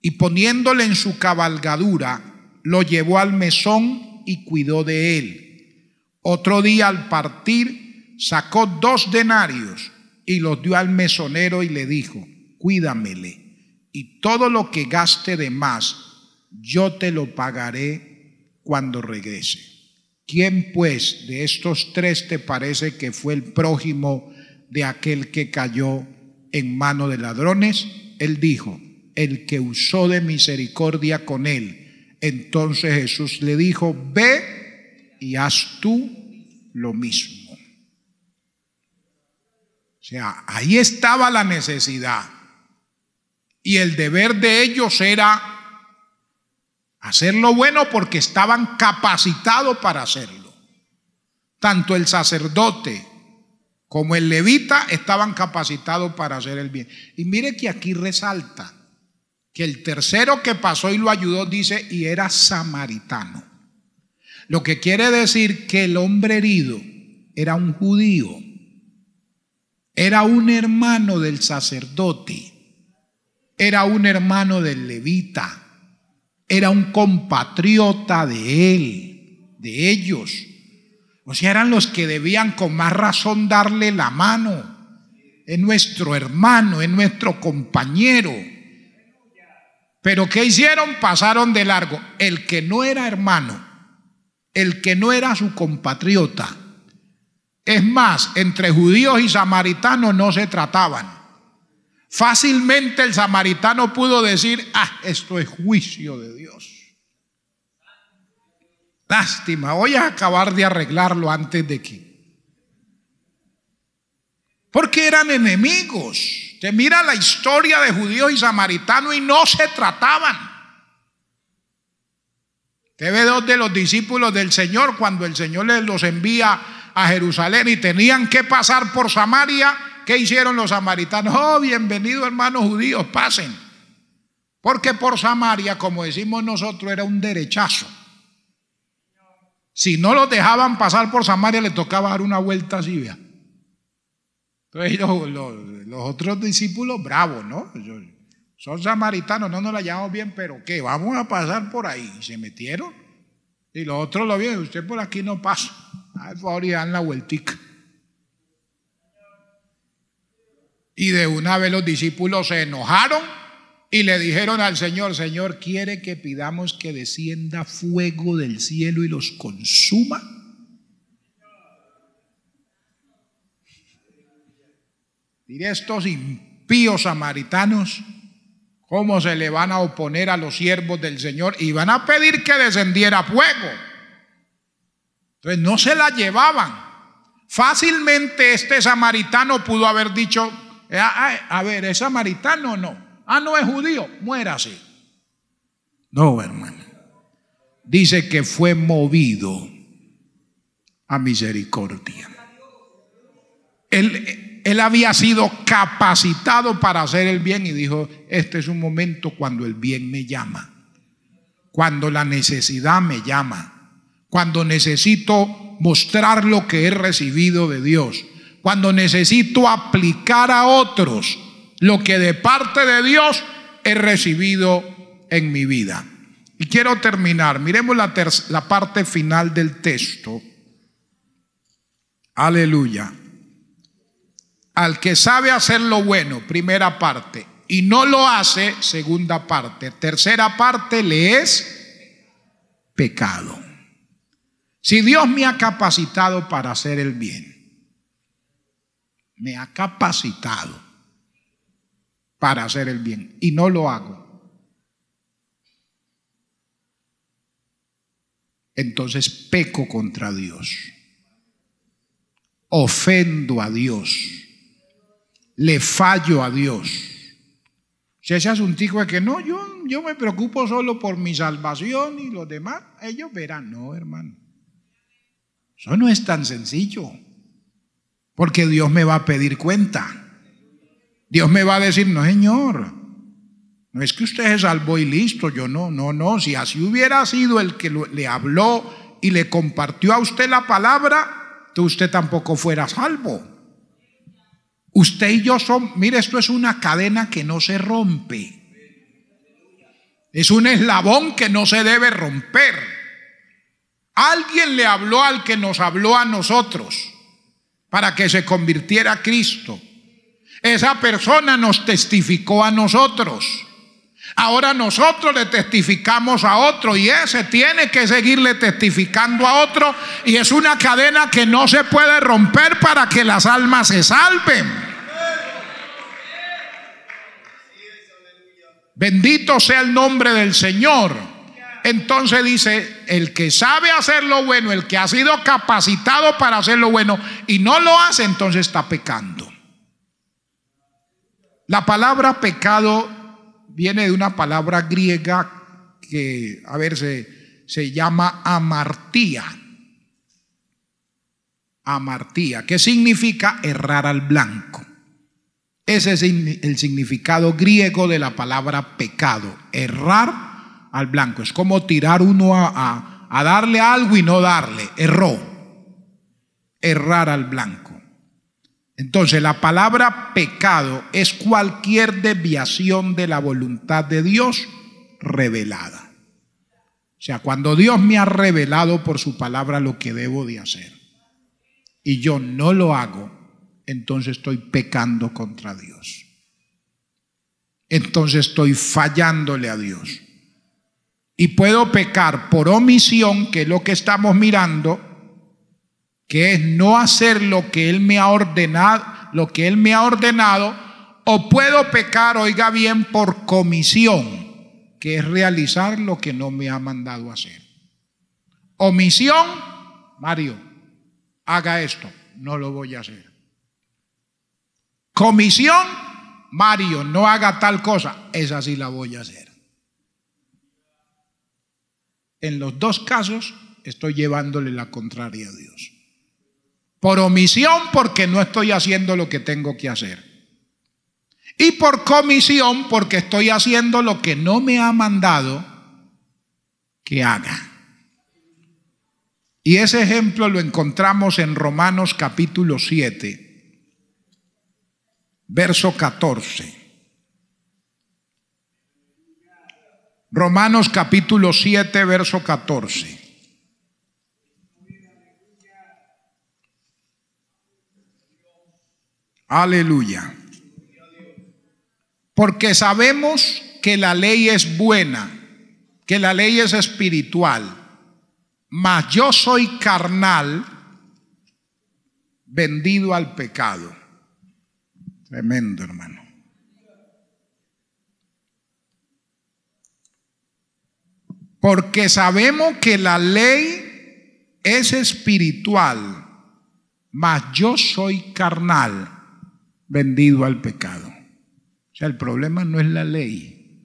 y poniéndole en su cabalgadura, lo llevó al mesón y cuidó de él. Otro día al partir sacó dos denarios y los dio al mesonero y le dijo, cuídamele, y todo lo que gaste de más, yo te lo pagaré cuando regrese. ¿Quién pues de estos tres te parece que fue el prójimo de aquel que cayó en mano de ladrones? Él dijo, el que usó de misericordia con él. Entonces Jesús le dijo, ve y haz tú lo mismo sea, ahí estaba la necesidad. Y el deber de ellos era hacer lo bueno porque estaban capacitados para hacerlo. Tanto el sacerdote como el levita estaban capacitados para hacer el bien. Y mire que aquí resalta que el tercero que pasó y lo ayudó dice, y era samaritano. Lo que quiere decir que el hombre herido era un judío era un hermano del sacerdote, era un hermano del levita, era un compatriota de él, de ellos. O sea, eran los que debían con más razón darle la mano. Es nuestro hermano, es nuestro compañero. Pero ¿qué hicieron? Pasaron de largo. El que no era hermano, el que no era su compatriota, es más, entre judíos y samaritanos no se trataban. Fácilmente el samaritano pudo decir, ah, esto es juicio de Dios. Lástima, voy a acabar de arreglarlo antes de que. Porque eran enemigos. Te mira la historia de judíos y samaritanos y no se trataban. Te ve dos de los discípulos del Señor cuando el Señor les los envía a Jerusalén y tenían que pasar por Samaria, ¿qué hicieron los samaritanos? Oh, bienvenidos hermanos judíos, pasen. Porque por Samaria, como decimos nosotros, era un derechazo. Si no los dejaban pasar por Samaria, les tocaba dar una vuelta así, Entonces los, otros discípulos, bravos, ¿no? Son samaritanos, no nos la llamamos bien, pero ¿qué? Vamos a pasar por ahí. se metieron. Y los otros lo vienen, usted por aquí no pasa. Por favor y dan la vueltica. Y de una vez los discípulos se enojaron y le dijeron al Señor, Señor, ¿quiere que pidamos que descienda fuego del cielo y los consuma? Diré estos impíos samaritanos, ¿Cómo se le van a oponer a los siervos del Señor? Y van a pedir que descendiera fuego. Entonces no se la llevaban. Fácilmente este samaritano pudo haber dicho, eh, ah, ah, a ver, ¿es samaritano no? Ah, no es judío, muérase. No, hermano. Dice que fue movido a misericordia. Él, él había sido capacitado para hacer el bien y dijo, este es un momento cuando el bien me llama, cuando la necesidad me llama, cuando necesito mostrar lo que he recibido de Dios, cuando necesito aplicar a otros lo que de parte de Dios he recibido en mi vida. Y quiero terminar, miremos la, la parte final del texto. Aleluya al que sabe hacer lo bueno, primera parte, y no lo hace, segunda parte, tercera parte le es pecado. Si Dios me ha capacitado para hacer el bien, me ha capacitado para hacer el bien y no lo hago, entonces peco contra Dios, ofendo a Dios le fallo a Dios. Si ese asuntico es que no, yo, yo me preocupo solo por mi salvación y los demás, ellos verán. No, hermano. Eso no es tan sencillo. Porque Dios me va a pedir cuenta. Dios me va a decir, no, señor. No es que usted se salvó y listo, yo no, no, no. Si así hubiera sido el que le habló y le compartió a usted la palabra, tú usted tampoco fuera salvo. Usted y yo son, mire, esto es una cadena que no se rompe. Es un eslabón que no se debe romper. Alguien le habló al que nos habló a nosotros para que se convirtiera a Cristo. Esa persona nos testificó a nosotros. Ahora nosotros le testificamos a otro y ese tiene que seguirle testificando a otro y es una cadena que no se puede romper para que las almas se salven. Bendito sea el nombre del Señor. Entonces dice, el que sabe hacer lo bueno, el que ha sido capacitado para hacer lo bueno y no lo hace, entonces está pecando. La palabra pecado viene de una palabra griega que, a ver, se, se llama amartía. Amartía, que significa errar al blanco. Ese es el significado griego de la palabra pecado, errar al blanco. Es como tirar uno a, a darle algo y no darle, erró, errar al blanco. Entonces, la palabra pecado es cualquier desviación de la voluntad de Dios revelada. O sea, cuando Dios me ha revelado por su palabra lo que debo de hacer y yo no lo hago, entonces estoy pecando contra Dios. Entonces estoy fallándole a Dios. Y puedo pecar por omisión, que es lo que estamos mirando, que es no hacer lo que Él me ha ordenado, lo que Él me ha ordenado, o puedo pecar, oiga bien, por comisión, que es realizar lo que no me ha mandado hacer. Omisión, Mario, haga esto, no lo voy a hacer. Comisión, Mario, no haga tal cosa, esa sí la voy a hacer. En los dos casos estoy llevándole la contraria a Dios. Por omisión porque no estoy haciendo lo que tengo que hacer. Y por comisión porque estoy haciendo lo que no me ha mandado que haga. Y ese ejemplo lo encontramos en Romanos capítulo 7, verso 14. Romanos capítulo 7, verso 14. Aleluya. Porque sabemos que la ley es buena, que la ley es espiritual, mas yo soy carnal, vendido al pecado. Tremendo, hermano. Porque sabemos que la ley es espiritual, mas yo soy carnal vendido al pecado. O sea, el problema no es la ley,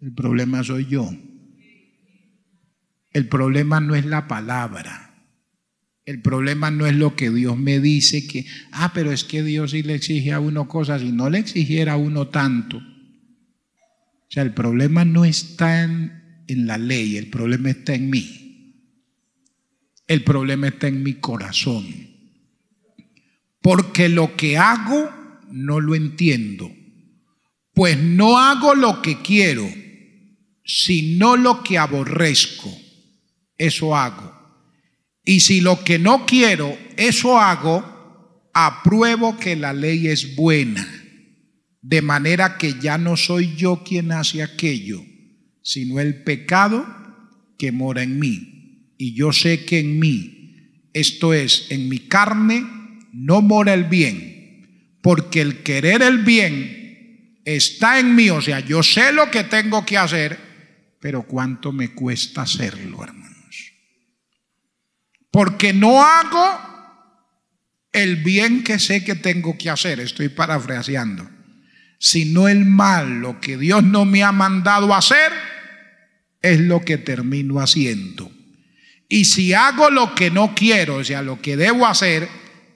el problema soy yo. El problema no es la palabra. El problema no es lo que Dios me dice que, ah, pero es que Dios sí le exige a uno cosas y no le exigiera a uno tanto. O sea, el problema no está en, en la ley, el problema está en mí. El problema está en mi corazón porque lo que hago no lo entiendo, pues no hago lo que quiero, sino lo que aborrezco, eso hago. Y si lo que no quiero, eso hago, apruebo que la ley es buena, de manera que ya no soy yo quien hace aquello, sino el pecado que mora en mí. Y yo sé que en mí, esto es, en mi carne, no mora el bien, porque el querer el bien está en mí, o sea, yo sé lo que tengo que hacer, pero cuánto me cuesta hacerlo, hermanos. Porque no hago el bien que sé que tengo que hacer, estoy parafraseando, sino el mal, lo que Dios no me ha mandado hacer, es lo que termino haciendo. Y si hago lo que no quiero, o sea, lo que debo hacer,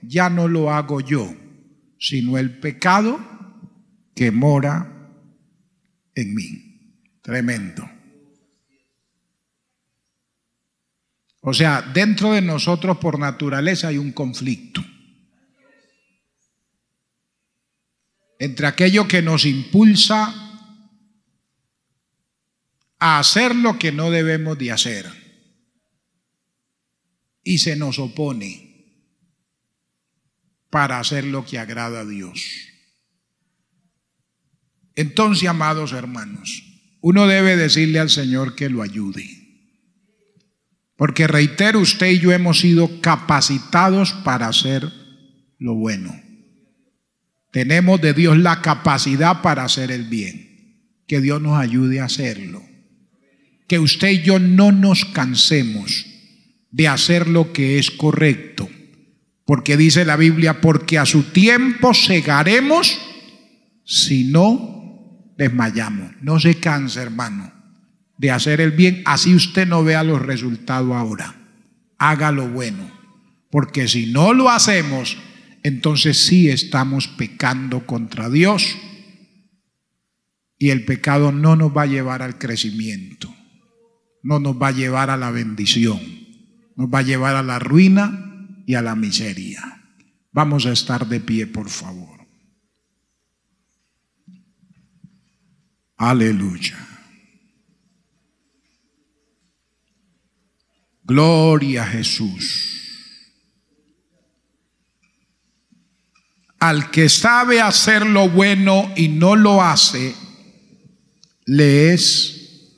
ya no lo hago yo, sino el pecado que mora en mí. Tremendo. O sea, dentro de nosotros por naturaleza hay un conflicto entre aquello que nos impulsa a hacer lo que no debemos de hacer y se nos opone para hacer lo que agrada a Dios. Entonces, amados hermanos, uno debe decirle al Señor que lo ayude. Porque reitero, usted y yo hemos sido capacitados para hacer lo bueno. Tenemos de Dios la capacidad para hacer el bien. Que Dios nos ayude a hacerlo. Que usted y yo no nos cansemos de hacer lo que es correcto. Porque dice la Biblia, porque a su tiempo segaremos si no desmayamos. No se canse, hermano, de hacer el bien, así usted no vea los resultados ahora. Haga lo bueno, porque si no lo hacemos, entonces sí estamos pecando contra Dios y el pecado no nos va a llevar al crecimiento, no nos va a llevar a la bendición, nos va a llevar a la ruina y a la miseria. Vamos a estar de pie, por favor. Aleluya. Gloria a Jesús. Al que sabe hacer lo bueno y no lo hace, le es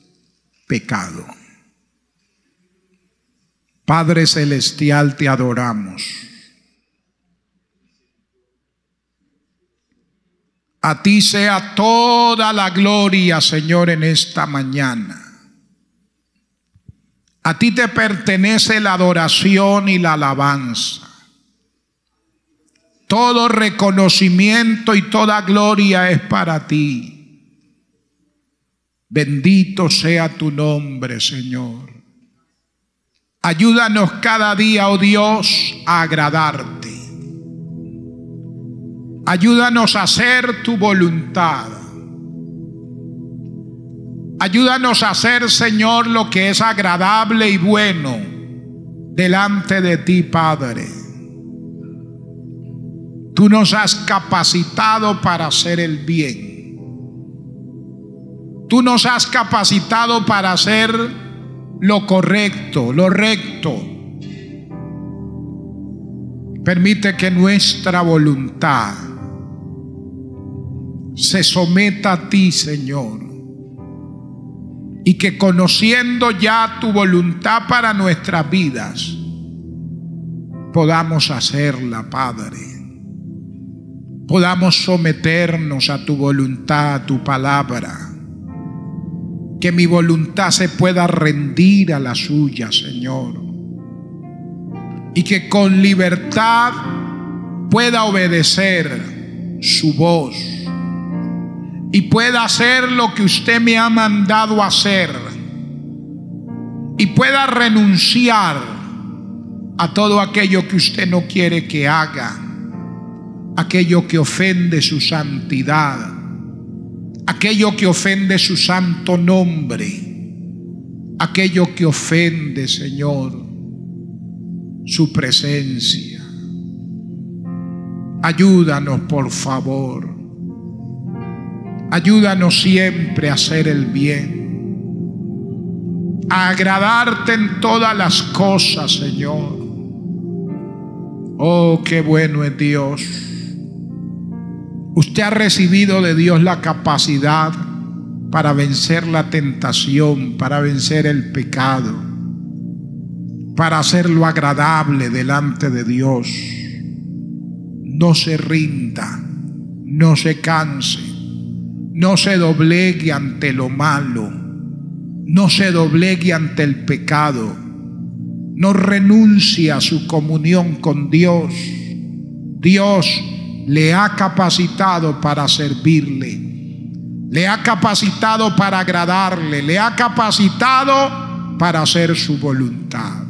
pecado. Padre Celestial, te adoramos. A ti sea toda la gloria, Señor, en esta mañana. A ti te pertenece la adoración y la alabanza. Todo reconocimiento y toda gloria es para ti. Bendito sea tu nombre, Señor. Ayúdanos cada día, oh Dios, a agradarte. Ayúdanos a hacer tu voluntad. Ayúdanos a hacer, Señor, lo que es agradable y bueno delante de ti, Padre. Tú nos has capacitado para hacer el bien. Tú nos has capacitado para hacer lo correcto, lo recto. Permite que nuestra voluntad se someta a ti, Señor. Y que conociendo ya tu voluntad para nuestras vidas, podamos hacerla, Padre. Podamos someternos a tu voluntad, a tu palabra que mi voluntad se pueda rendir a la suya, Señor. Y que con libertad pueda obedecer su voz. Y pueda hacer lo que usted me ha mandado hacer. Y pueda renunciar a todo aquello que usted no quiere que haga. Aquello que ofende su santidad aquello que ofende su santo nombre, aquello que ofende, Señor, su presencia. Ayúdanos, por favor. Ayúdanos siempre a hacer el bien, a agradarte en todas las cosas, Señor. Oh, qué bueno es Dios. Usted ha recibido de Dios la capacidad para vencer la tentación, para vencer el pecado, para hacerlo agradable delante de Dios. No se rinda, no se canse, no se doblegue ante lo malo, no se doblegue ante el pecado, no renuncie a su comunión con Dios. Dios le ha capacitado para servirle, le ha capacitado para agradarle, le ha capacitado para hacer su voluntad.